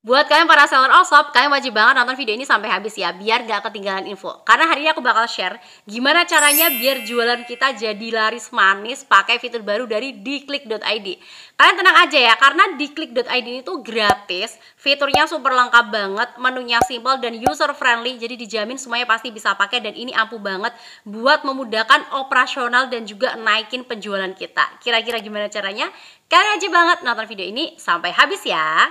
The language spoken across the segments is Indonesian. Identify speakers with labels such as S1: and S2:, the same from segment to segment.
S1: Buat kalian para seller osop, kalian wajib banget nonton video ini sampai habis ya, biar gak ketinggalan info. Karena hari ini aku bakal share gimana caranya biar jualan kita jadi laris manis pakai fitur baru dari diklik.id. Kalian tenang aja ya, karena diklik.id ini tuh gratis, fiturnya super lengkap banget, menunya simple dan user friendly, jadi dijamin semuanya pasti bisa pakai dan ini ampuh banget buat memudahkan operasional dan juga naikin penjualan kita. Kira-kira gimana caranya? Kalian wajib banget nonton video ini sampai habis ya.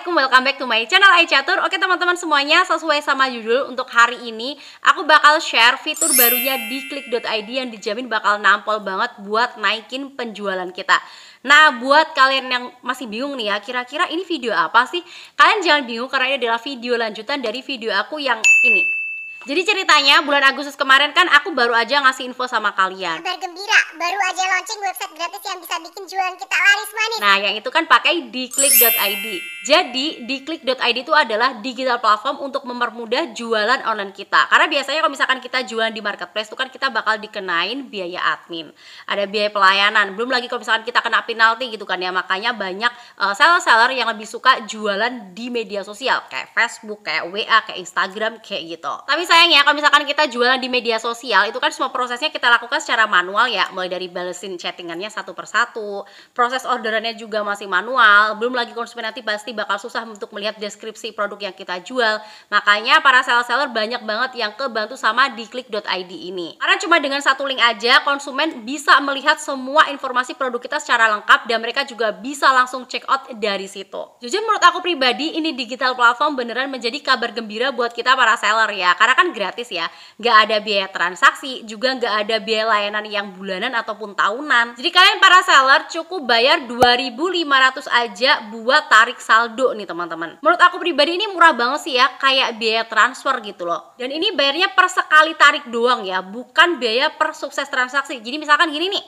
S1: Assalamualaikum, welcome back to my channel iCatur Oke teman-teman semuanya, sesuai sama judul untuk hari ini Aku bakal share fitur barunya di klik.id yang dijamin bakal nampol banget buat naikin penjualan kita Nah buat kalian yang masih bingung nih ya, kira-kira ini video apa sih? Kalian jangan bingung karena ini adalah video lanjutan dari video aku yang ini jadi ceritanya bulan Agustus kemarin kan aku baru aja ngasih info sama kalian. Kabar gembira, baru aja launching website gratis yang bisa bikin jualan kita laris manis. Nah, yang itu kan pakai diklik.id. Jadi, diklik.id itu adalah digital platform untuk mempermudah jualan online kita. Karena biasanya kalau misalkan kita jualan di marketplace itu kan kita bakal dikenain biaya admin, ada biaya pelayanan, belum lagi kalau misalkan kita kena penalti gitu kan ya. Makanya banyak eh, seller-seller yang lebih suka jualan di media sosial kayak Facebook, kayak WA, kayak Instagram kayak gitu. Tapi sayang ya kalau misalkan kita jualan di media sosial itu kan semua prosesnya kita lakukan secara manual ya mulai dari balesin chattingannya satu persatu proses orderannya juga masih manual belum lagi konsumen nanti pasti bakal susah untuk melihat deskripsi produk yang kita jual makanya para seller-seller banyak banget yang kebantu sama di klik.id ini karena cuma dengan satu link aja konsumen bisa melihat semua informasi produk kita secara lengkap dan mereka juga bisa langsung check out dari situ jujur menurut aku pribadi ini digital platform beneran menjadi kabar gembira buat kita para seller ya karena kan kan gratis ya Gak ada biaya transaksi juga gak ada biaya layanan yang bulanan ataupun tahunan jadi kalian para seller cukup bayar 2.500 aja buat tarik saldo nih teman-teman menurut aku pribadi ini murah banget sih ya kayak biaya transfer gitu loh dan ini bayarnya per sekali tarik doang ya bukan biaya per sukses transaksi jadi misalkan gini nih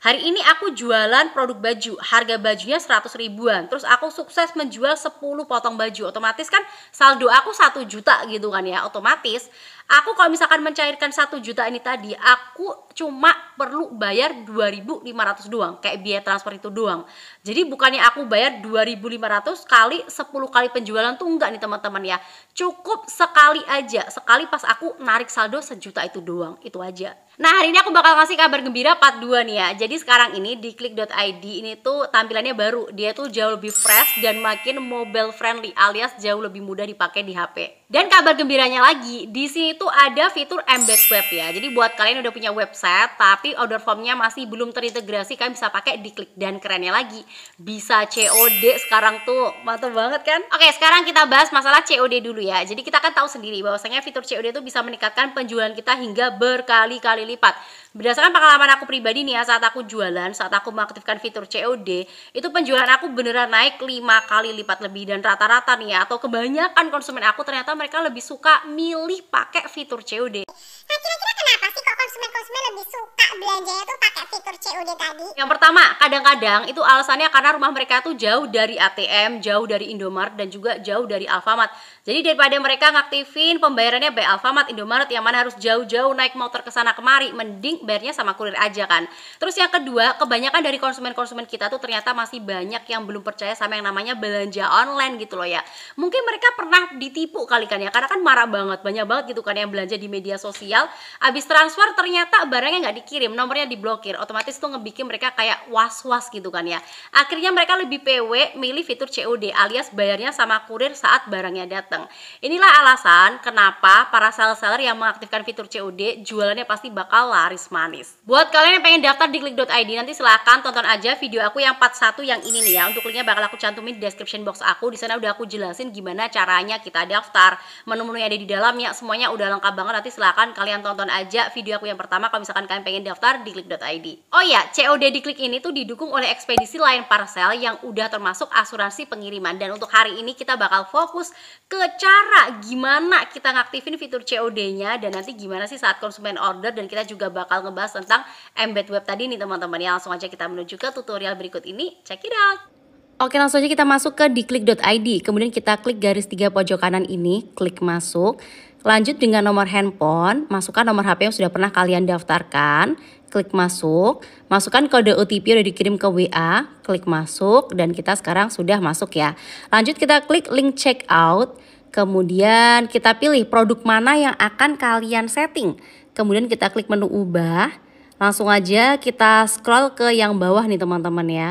S1: Hari ini aku jualan produk baju, harga bajunya 100 ribuan. Terus aku sukses menjual 10 potong baju. Otomatis kan saldo aku 1 juta gitu kan ya, otomatis aku kalau misalkan mencairkan satu juta ini tadi aku cuma perlu bayar 2.500 doang kayak biaya transfer itu doang jadi bukannya aku bayar 2.500 kali 10 kali penjualan tuh enggak nih teman-teman ya cukup sekali aja sekali pas aku narik saldo sejuta itu doang itu aja Nah hari ini aku bakal ngasih kabar gembira part 2 nih ya Jadi sekarang ini di klik.id ini tuh tampilannya baru Dia tuh jauh lebih fresh dan makin mobile friendly alias jauh lebih mudah dipakai di HP dan kabar gembiranya lagi, di sini tuh ada fitur embed web ya. Jadi buat kalian udah punya website tapi order formnya masih belum terintegrasi, kalian bisa pakai diklik dan kerennya lagi bisa COD sekarang tuh mantap banget kan? Oke, sekarang kita bahas masalah COD dulu ya. Jadi kita kan tahu sendiri bahwasanya fitur COD itu bisa meningkatkan penjualan kita hingga berkali-kali lipat berdasarkan pengalaman aku pribadi nih ya saat aku jualan saat aku mengaktifkan fitur COD itu penjualan aku beneran naik lima kali lipat lebih dan rata-rata nih ya atau kebanyakan konsumen aku ternyata mereka lebih suka milih pakai fitur COD nah kira-kira kenapa sih kok konsumen-konsumen lebih suka belanja itu pakai fitur COD tadi yang pertama kadang-kadang itu alasannya karena rumah mereka tuh jauh dari ATM jauh dari Indomaret dan juga jauh dari Alfamart jadi daripada mereka ngaktifin pembayarannya by Alfamart, Indomaret yang mana harus jauh-jauh naik motor ke sana kemari, mending bayarnya sama kurir aja kan. Terus yang kedua, kebanyakan dari konsumen-konsumen kita tuh ternyata masih banyak yang belum percaya sama yang namanya belanja online gitu loh ya. Mungkin mereka pernah ditipu kali kan ya, karena kan marah banget, banyak banget gitu kan yang belanja di media sosial, abis transfer ternyata barangnya nggak dikirim, nomornya diblokir, otomatis tuh ngebikin mereka kayak was-was gitu kan ya. Akhirnya mereka lebih PW milih fitur COD alias bayarnya sama kurir saat barangnya datang datang. Inilah alasan kenapa para seller-seller yang mengaktifkan fitur COD jualannya pasti bakal laris manis. Buat kalian yang pengen daftar di klik.id nanti silahkan tonton aja video aku yang 41 yang ini nih ya. Untuk linknya bakal aku cantumin di description box aku. Di sana udah aku jelasin gimana caranya kita daftar, menu-menu yang ada di dalamnya semuanya udah lengkap banget. Nanti silahkan kalian tonton aja video aku yang pertama kalau misalkan kalian pengen daftar di klik.id. Oh ya, COD di klik ini tuh didukung oleh ekspedisi lain parcel yang udah termasuk asuransi pengiriman dan untuk hari ini kita bakal fokus ke cara gimana kita ngaktifin fitur COD-nya dan nanti gimana sih saat konsumen order dan kita juga bakal ngebahas tentang embed web tadi nih teman-teman ya langsung aja kita menuju ke tutorial berikut ini check it out Oke langsung aja kita masuk ke diklik.id kemudian kita klik garis tiga pojok kanan ini klik masuk Lanjut dengan nomor handphone, masukkan nomor HP yang sudah pernah kalian daftarkan, klik masuk, masukkan kode OTP udah dikirim ke WA, klik masuk dan kita sekarang sudah masuk ya. Lanjut kita klik link check out, kemudian kita pilih produk mana yang akan kalian setting. Kemudian kita klik menu ubah, langsung aja kita scroll ke yang bawah nih teman-teman ya.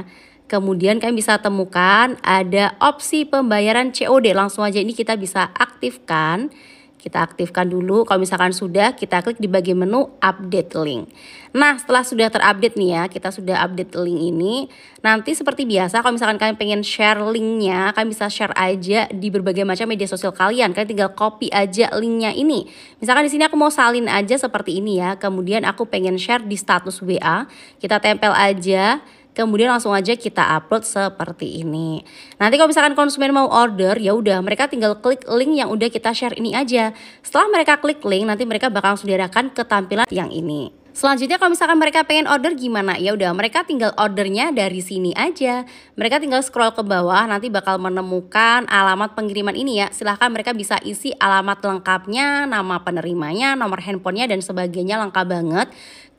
S1: Kemudian kalian bisa temukan ada opsi pembayaran COD, langsung aja ini kita bisa aktifkan kita aktifkan dulu, kalau misalkan sudah kita klik di bagian menu update link. Nah setelah sudah terupdate nih ya, kita sudah update link ini. Nanti seperti biasa kalau misalkan kalian pengen share linknya, kalian bisa share aja di berbagai macam media sosial kalian. Kalian tinggal copy aja linknya ini. Misalkan di sini aku mau salin aja seperti ini ya, kemudian aku pengen share di status WA. Kita tempel aja kemudian langsung aja kita upload seperti ini. Nanti kalau misalkan konsumen mau order, ya udah mereka tinggal klik link yang udah kita share ini aja. Setelah mereka klik link, nanti mereka bakal langsung diarahkan ke tampilan yang ini. Selanjutnya kalau misalkan mereka pengen order gimana? Ya udah mereka tinggal ordernya dari sini aja. Mereka tinggal scroll ke bawah nanti bakal menemukan alamat pengiriman ini ya. Silahkan mereka bisa isi alamat lengkapnya, nama penerimanya, nomor handphonenya dan sebagainya lengkap banget.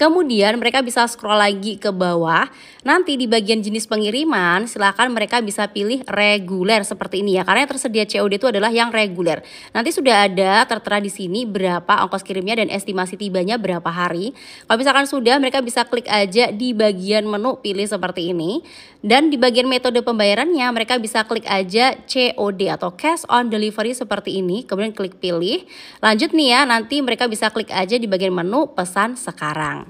S1: Kemudian mereka bisa scroll lagi ke bawah. Nanti di bagian jenis pengiriman silahkan mereka bisa pilih reguler seperti ini ya. Karena yang tersedia COD itu adalah yang reguler. Nanti sudah ada tertera di sini berapa ongkos kirimnya dan estimasi tibanya berapa hari. Kalau misalkan sudah mereka bisa klik aja di bagian menu pilih seperti ini. Dan di bagian metode pembayarannya mereka bisa klik aja COD atau cash on delivery seperti ini. Kemudian klik pilih. Lanjut nih ya nanti mereka bisa klik aja di bagian menu pesan sekarang.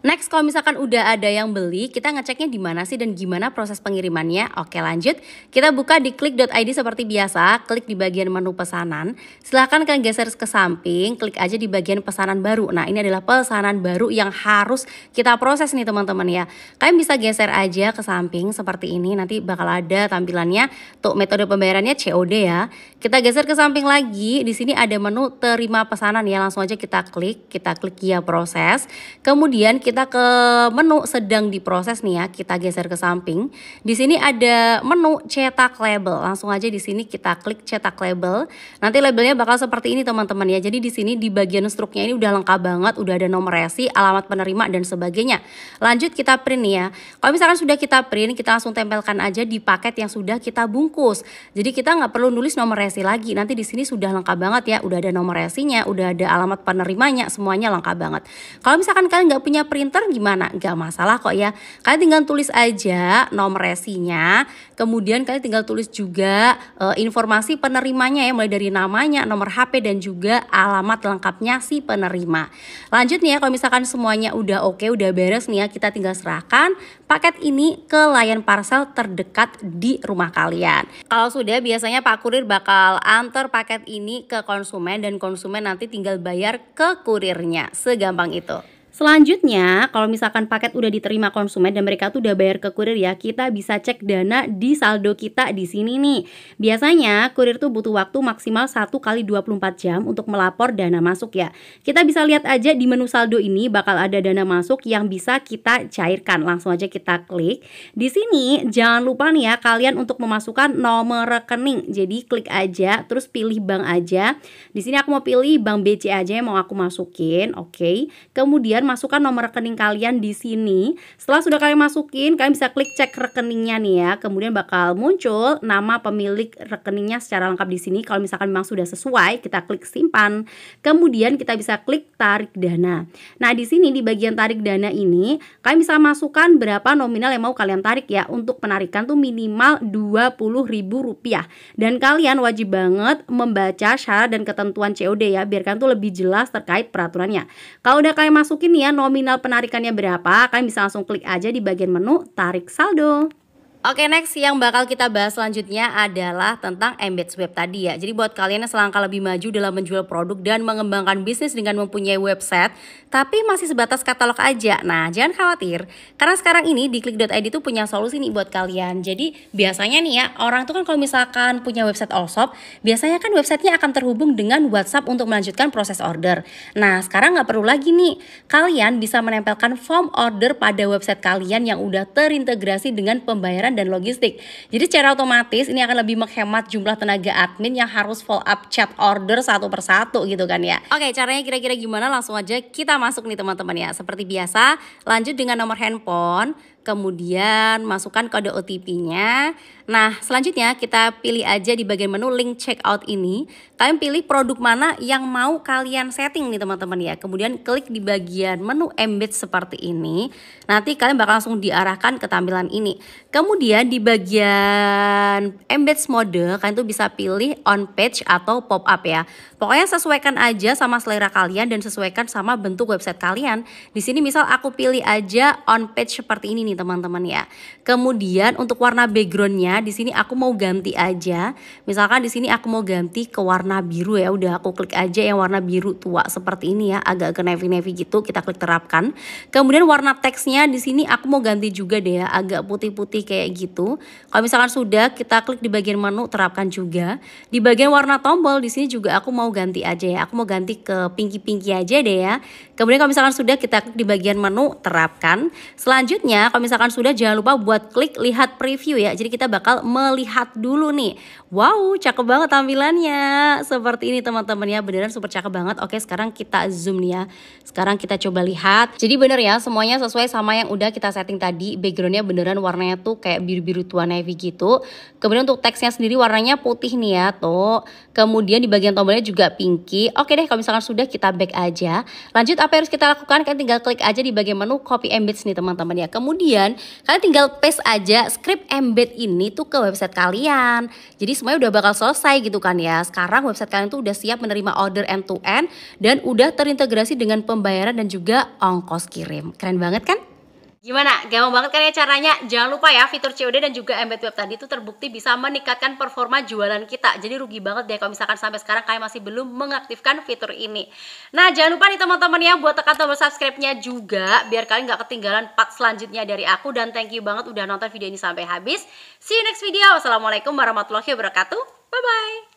S1: Next kalau misalkan udah ada yang beli, kita ngeceknya di mana sih dan gimana proses pengirimannya? Oke lanjut, kita buka di klik.id seperti biasa, klik di bagian menu pesanan. Silahkan kalian geser ke samping, klik aja di bagian pesanan baru. Nah ini adalah pesanan baru yang harus kita proses nih teman-teman ya. Kalian bisa geser aja ke samping seperti ini, nanti bakal ada tampilannya untuk metode pembayarannya COD ya. Kita geser ke samping lagi, di sini ada menu terima pesanan ya, langsung aja kita klik, kita klik ya proses. Kemudian kita kita ke menu sedang diproses nih ya, kita geser ke samping. Di sini ada menu cetak label. Langsung aja di sini kita klik cetak label. Nanti labelnya bakal seperti ini teman-teman ya. Jadi di sini di bagian struknya ini udah lengkap banget, udah ada nomor resi, alamat penerima dan sebagainya. Lanjut kita print nih ya. Kalau misalkan sudah kita print, kita langsung tempelkan aja di paket yang sudah kita bungkus. Jadi kita nggak perlu nulis nomor resi lagi. Nanti di sini sudah lengkap banget ya, udah ada nomor resinya, udah ada alamat penerimanya, semuanya lengkap banget. Kalau misalkan kalian nggak punya print printer gimana? Gak masalah kok ya. Kalian tinggal tulis aja nomor resinya, kemudian kalian tinggal tulis juga e, informasi penerimanya ya, mulai dari namanya, nomor HP dan juga alamat lengkapnya si penerima. Lanjut nih ya, kalau misalkan semuanya udah oke, udah beres nih ya, kita tinggal serahkan paket ini ke layan parcel terdekat di rumah kalian. Kalau sudah biasanya Pak Kurir bakal antar paket ini ke konsumen dan konsumen nanti tinggal bayar ke kurirnya. Segampang itu. Selanjutnya, kalau misalkan paket udah diterima konsumen dan mereka tuh udah bayar ke kurir ya, kita bisa cek dana di saldo kita di sini nih. Biasanya kurir tuh butuh waktu maksimal 1 kali 24 jam untuk melapor dana masuk ya. Kita bisa lihat aja di menu saldo ini bakal ada dana masuk yang bisa kita cairkan. Langsung aja kita klik. Di sini jangan lupa nih ya kalian untuk memasukkan nomor rekening. Jadi klik aja terus pilih bank aja. Di sini aku mau pilih bank BCA aja yang mau aku masukin, oke. Okay. Kemudian dan masukkan nomor rekening kalian di sini. Setelah sudah kalian masukin, kalian bisa klik cek rekeningnya nih ya. Kemudian bakal muncul nama pemilik rekeningnya secara lengkap di sini. Kalau misalkan memang sudah sesuai, kita klik simpan. Kemudian kita bisa klik tarik dana. Nah, di sini di bagian tarik dana ini, kalian bisa masukkan berapa nominal yang mau kalian tarik ya. Untuk penarikan tuh minimal Rp20.000 dan kalian wajib banget membaca syarat dan ketentuan COD ya, biarkan tuh lebih jelas terkait peraturannya. Kalau udah kalian masukin nih ya nominal penarikannya berapa, kalian bisa langsung klik aja di bagian menu tarik saldo. Oke okay, next yang bakal kita bahas selanjutnya adalah tentang embed web tadi ya. Jadi buat kalian yang selangkah lebih maju dalam menjual produk dan mengembangkan bisnis dengan mempunyai website, tapi masih sebatas katalog aja. Nah jangan khawatir, karena sekarang ini di klik.id itu punya solusi nih buat kalian. Jadi biasanya nih ya, orang tuh kan kalau misalkan punya website all shop, biasanya kan websitenya akan terhubung dengan WhatsApp untuk melanjutkan proses order. Nah sekarang nggak perlu lagi nih, kalian bisa menempelkan form order pada website kalian yang udah terintegrasi dengan pembayaran pelayanan dan logistik. Jadi secara otomatis ini akan lebih menghemat jumlah tenaga admin yang harus follow up chat order satu persatu gitu kan ya. Oke, caranya kira-kira gimana? Langsung aja kita masuk nih teman-teman ya. Seperti biasa, lanjut dengan nomor handphone kemudian masukkan kode OTP-nya. Nah, selanjutnya kita pilih aja di bagian menu link checkout ini. Kalian pilih produk mana yang mau kalian setting nih teman-teman ya. Kemudian klik di bagian menu embed seperti ini. Nanti kalian bakal langsung diarahkan ke tampilan ini. Kemudian di bagian embed mode, kalian tuh bisa pilih on page atau pop up ya. Pokoknya sesuaikan aja sama selera kalian dan sesuaikan sama bentuk website kalian. Di sini misal aku pilih aja on page seperti ini nih teman-teman ya. Kemudian untuk warna backgroundnya di sini aku mau ganti aja. Misalkan di sini aku mau ganti ke warna biru ya. Udah aku klik aja yang warna biru tua seperti ini ya. Agak ke navy-navy gitu kita klik terapkan. Kemudian warna teksnya di sini aku mau ganti juga deh ya. Agak putih-putih kayak gitu. Kalau misalkan sudah kita klik di bagian menu terapkan juga. Di bagian warna tombol di sini juga aku mau mau ganti aja ya. Aku mau ganti ke pinky-pinky aja deh ya. Kemudian kalau misalkan sudah kita di bagian menu terapkan. Selanjutnya kalau misalkan sudah jangan lupa buat klik lihat preview ya. Jadi kita bakal melihat dulu nih. Wow, cakep banget tampilannya. Seperti ini teman-teman ya, beneran super cakep banget. Oke, sekarang kita zoom nih ya. Sekarang kita coba lihat. Jadi bener ya, semuanya sesuai sama yang udah kita setting tadi. Backgroundnya beneran warnanya tuh kayak biru-biru tua navy gitu. Kemudian untuk teksnya sendiri warnanya putih nih ya tuh. Kemudian di bagian tombolnya juga juga Pinky. Oke deh, kalau misalkan sudah kita back aja. Lanjut apa yang harus kita lakukan? Kalian tinggal klik aja di bagian menu copy embeds nih teman-teman ya. Kemudian kalian tinggal paste aja script embed ini tuh ke website kalian. Jadi semuanya udah bakal selesai gitu kan ya. Sekarang website kalian tuh udah siap menerima order end to end dan udah terintegrasi dengan pembayaran dan juga ongkos kirim. Keren banget kan? Gimana? Gampang banget kan ya caranya? Jangan lupa ya fitur COD dan juga embed web tadi itu terbukti bisa meningkatkan performa jualan kita. Jadi rugi banget deh kalau misalkan sampai sekarang kalian masih belum mengaktifkan fitur ini. Nah jangan lupa nih teman-teman ya buat tekan tombol subscribe-nya juga biar kalian nggak ketinggalan part selanjutnya dari aku dan thank you banget udah nonton video ini sampai habis. See you next video. Wassalamualaikum warahmatullahi wabarakatuh. Bye-bye.